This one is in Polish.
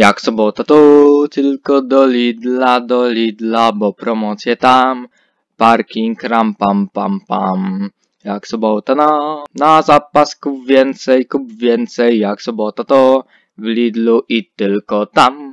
Jak sobota tu, tylko do Lidla, do Lidla, bo promocje tam. Parking ram pam pam pam. Jak sobota na, na kup więcej, kup więcej. Jak sobota to w Lidlu i tylko tam.